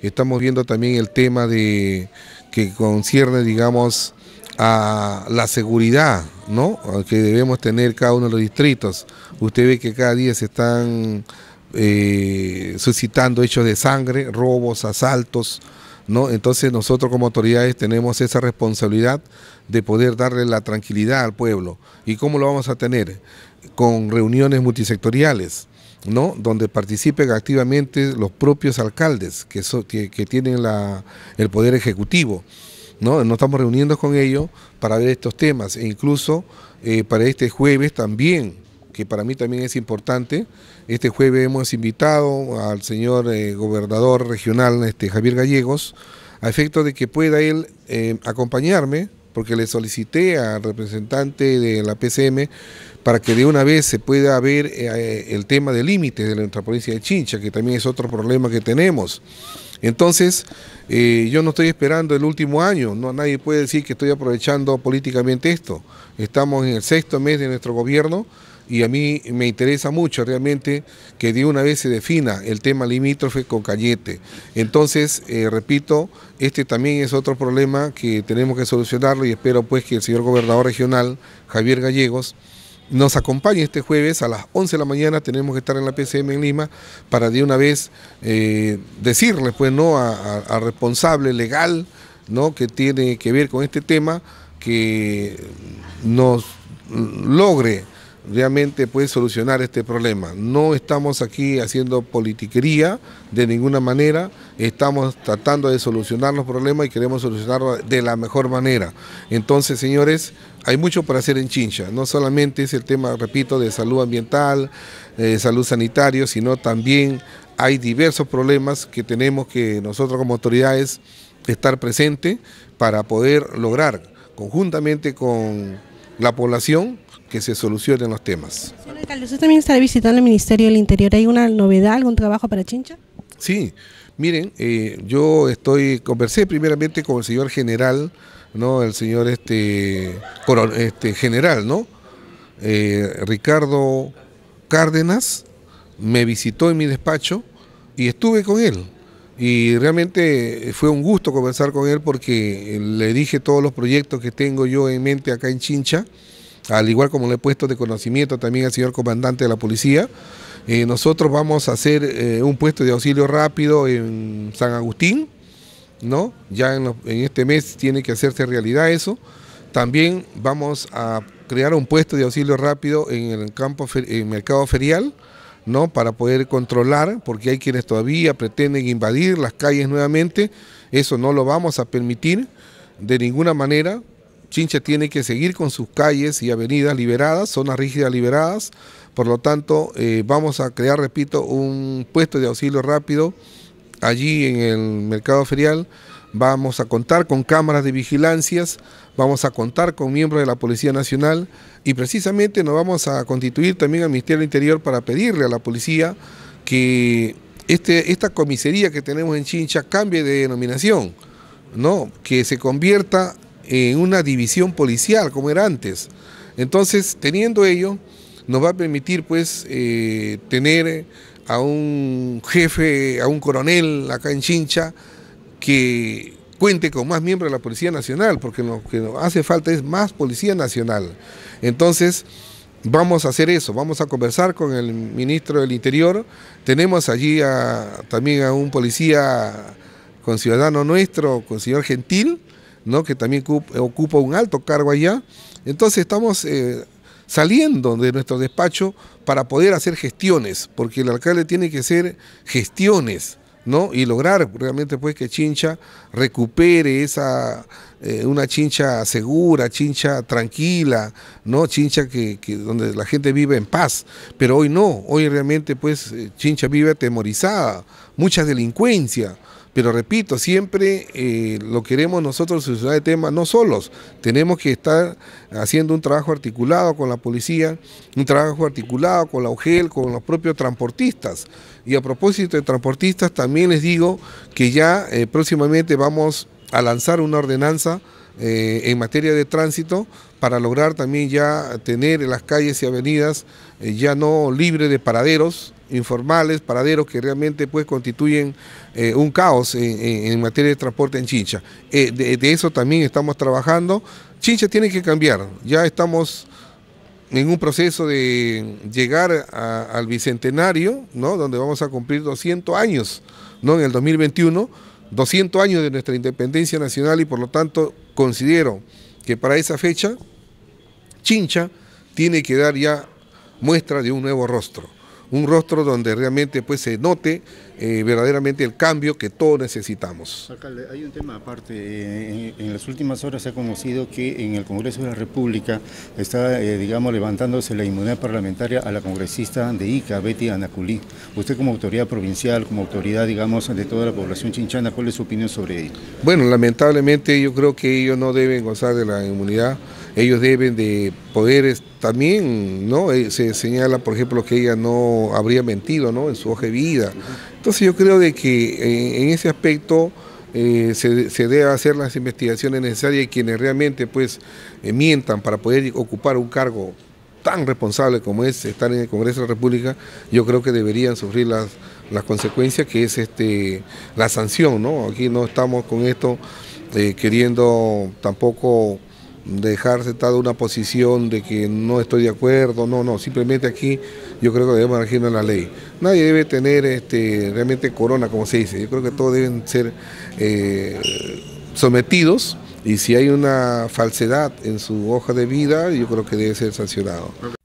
Estamos viendo también el tema de que concierne, digamos, a la seguridad, ¿no? Que debemos tener cada uno de los distritos. Usted ve que cada día se están eh, suscitando hechos de sangre, robos, asaltos, ¿no? Entonces nosotros como autoridades tenemos esa responsabilidad de poder darle la tranquilidad al pueblo. ¿Y cómo lo vamos a tener? Con reuniones multisectoriales donde participen activamente los propios alcaldes que, que, tienen el poder ejecutivo. ¿no? Nos estamos reuniendo con ellos para ver estos temas e incluso eh, para este jueves también, que para mí también es importante, este jueves hemos invitado al señor eh, gobernador regional este, Javier Gallegos a efecto de que pueda él eh, acompañarme porque le solicité al representante de la PCM para que de una vez se pueda ver eh, eh, el tema de límites de nuestra provincia de Chincha, que también es otro problema que tenemos. Entonces, eh, yo no estoy esperando el último año, no, nadie puede decir que estoy aprovechando políticamente esto. Estamos en el sexto mes de nuestro gobierno, y a mí me interesa mucho realmente que de una vez se defina el tema limítrofe con Cañete. Entonces, eh, repito, este también es otro problema que tenemos que solucionarlo y espero pues que el señor gobernador regional, Javier Gallegos, nos acompañe este jueves a las 11 de la mañana, tenemos que estar en la PCM en Lima para de una vez eh, decirle pues no responsable legal ¿no? que tiene que ver con este tema que nos mm, logre realmente puede solucionar este problema. No estamos aquí haciendo politiquería de ninguna manera, estamos tratando de solucionar los problemas y queremos solucionarlos de la mejor manera. Entonces, señores, hay mucho por hacer en Chincha, no solamente es el tema, repito, de salud ambiental, eh, salud sanitaria, sino también hay diversos problemas que tenemos que nosotros como autoridades estar presentes para poder lograr conjuntamente con la población que se solucionen los temas. Señor alcalde, usted también está visitando el Ministerio del Interior. ¿Hay una novedad, algún trabajo para Chincha? Sí, miren, eh, yo estoy, conversé primeramente con el señor general, ¿no? El señor este, este general, ¿no? Eh, Ricardo Cárdenas me visitó en mi despacho y estuve con él. Y realmente fue un gusto conversar con él porque le dije todos los proyectos que tengo yo en mente acá en Chincha al igual como le he puesto de conocimiento también al señor comandante de la policía, eh, nosotros vamos a hacer eh, un puesto de auxilio rápido en San Agustín, ¿no? Ya en, este mes tiene que hacerse realidad eso. También vamos a crear un puesto de auxilio rápido en el campo en mercado ferial, ¿no? Para poder controlar, porque hay quienes todavía pretenden invadir las calles nuevamente. Eso no lo vamos a permitir de ninguna manera. Chincha tiene que seguir con sus calles y avenidas liberadas, zonas rígidas liberadas. Por lo tanto, eh, vamos a crear, repito, un puesto de auxilio rápido allí en el mercado ferial. Vamos a contar con cámaras de vigilancias, vamos a contar con miembros de la Policía Nacional y precisamente nos vamos a constituir también al Ministerio del Interior para pedirle a la policía que este, esta comisaría que tenemos en Chincha cambie de denominación, ¿no? que se convierta en una división policial como era antes. Entonces, teniendo ello, nos va a permitir pues eh, tener a un jefe, a un coronel acá en Chincha que cuente con más miembros de la Policía Nacional, porque lo que nos hace falta es más Policía Nacional. Entonces, vamos a hacer eso, vamos a conversar con el ministro del Interior. Tenemos allí también a un policía con ciudadano nuestro, con señor Gentil, que también ocupa un alto cargo allá. Entonces estamos eh, saliendo de nuestro despacho para poder hacer gestiones, porque el alcalde tiene que hacer gestiones. ¿no? y lograr realmente pues, que Chincha recupere esa eh, una Chincha segura, Chincha tranquila, ¿no? Chincha que, donde la gente vive en paz, pero hoy no, hoy realmente pues eh, Chincha vive atemorizada, mucha delincuencia, pero repito, siempre eh, lo queremos nosotros sociedad de tema, no solos. Tenemos que estar haciendo un trabajo articulado con la policía, un trabajo articulado con la UGEL, con los propios transportistas. Y a propósito de transportistas, también les digo que ya eh, próximamente vamos a lanzar una ordenanza eh, en materia de tránsito para lograr también ya tener las calles y avenidas ya no libres de paraderos, informales, paraderos que realmente pues constituyen eh, un caos en, materia de transporte en Chincha. Eh, de, eso también estamos trabajando. Chincha tiene que cambiar, ya estamos en un proceso de llegar al bicentenario, ¿no? donde vamos a cumplir 200 años ¿no? en el 2021, 200 años de nuestra independencia nacional y por lo tanto considero que para esa fecha Chincha tiene que dar ya muestra de un nuevo rostro un rostro donde realmente pues se note eh, verdaderamente el cambio que todos necesitamos. Alcalde, hay un tema aparte. Eh, en, las últimas horas se ha conocido que en el Congreso de la República está, eh, digamos, levantándose la inmunidad parlamentaria a la congresista de Ica, Betty Anaculí. Usted como autoridad provincial, como autoridad, digamos, de toda la población chinchana, ¿cuál es su opinión sobre ello? Bueno, lamentablemente yo creo que ellos no deben gozar de la inmunidad ellos deben de poder también, ¿no? Eh, se señala, por ejemplo, que ella no habría mentido, ¿no? En su hoja de vida. Entonces yo creo de que eh, en, ese aspecto eh, se, deben hacer las investigaciones necesarias y quienes realmente pues mientan para poder ocupar un cargo tan responsable como es estar en el Congreso de la República, yo creo que deberían sufrir las, las consecuencias que es este la sanción, ¿no? Aquí no estamos con esto queriendo tampoco dejarse toda una posición de que no estoy de acuerdo, no, no, simplemente aquí yo creo que debemos regirnos la ley. Nadie debe tener este, realmente corona, como se dice, yo creo que todos deben ser eh, sometidos y si hay una falsedad en su hoja de vida, yo creo que debe ser sancionado.